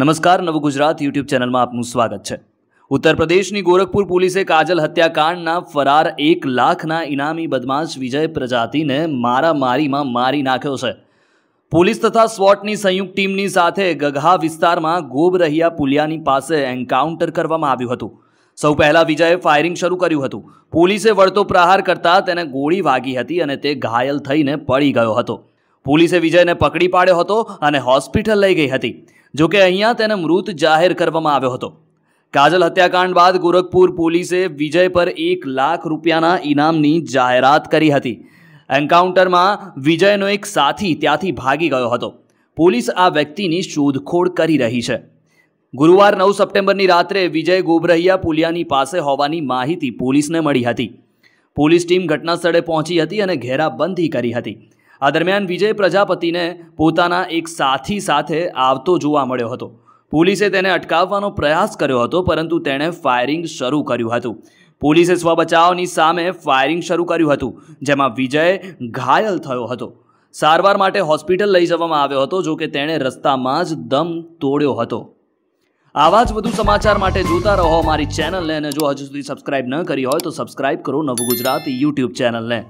નમસ્કાર નવ ગુજરાત યુટ્યુબ ચેનલમાં આપનું સ્વાગત છે ઉત્તર પ્રદેશની ગોરખપુર પોલીસે કાજલ હત્યાકાંડના ફરાર એક લાખના ઇનામી બદમાશ વિજય પ્રજાતિને મારામારીમાં મારી નાખ્યો છે પોલીસ તથા સ્વોટની સંયુક્ત ટીમની સાથે ગઘા વિસ્તારમાં ગોબરહિયા પુલિયાની પાસે એન્કાઉન્ટર કરવામાં આવ્યું હતું સૌ પહેલાં વિજયે ફાયરિંગ શરૂ કર્યું હતું પોલીસે વળતો પ્રહાર કરતાં તેને ગોળી વાગી હતી અને તે ઘાયલ થઈને પડી ગયો હતો પોલીસે વિજયને પકડી પાડ્યો હતો અને હોસ્પિટલ લઈ ગઈ હતી જોકે અહીંયા તેને મૃત જાહેર કરવામાં આવ્યો હતો કાજલ હત્યાકાંડ બાદ ગોરખપુર પોલીસે વિજય પર એક લાખ રૂપિયાના ઇનામની જાહેરાત કરી હતી એન્કાઉન્ટરમાં વિજયનો એક સાથી ત્યાંથી ભાગી ગયો હતો પોલીસ આ વ્યક્તિની શોધખોળ કરી રહી છે ગુરુવાર નવ સપ્ટેમ્બરની રાત્રે વિજય ગોબરહિયા પુલિયાની પાસે હોવાની માહિતી પોલીસને મળી હતી પોલીસ ટીમ ઘટનાસ્થળે પહોંચી હતી અને ઘેરાબંધી કરી હતી આ દરમિયાન વિજય પ્રજાપતિને પોતાના એક સાથી સાથે આવતો જોવા મળ્યો હતો પોલીસે તેને અટકાવવાનો પ્રયાસ કર્યો હતો પરંતુ તેણે ફાયરિંગ શરૂ કર્યું હતું પોલીસે સ્વબચાવની સામે ફાયરિંગ શરૂ કર્યું હતું જેમાં વિજય ઘાયલ થયો હતો સારવાર માટે હોસ્પિટલ લઈ જવામાં આવ્યો હતો જો કે તેણે રસ્તામાં જ દમ તોડ્યો હતો આવા જ વધુ સમાચાર માટે જોતા રહો અમારી ચેનલને અને જો હજુ સુધી સબસ્ક્રાઇબ ન કરી હોય તો સબસ્ક્રાઇબ કરો નવું ગુજરાત યુટ્યુબ ચેનલને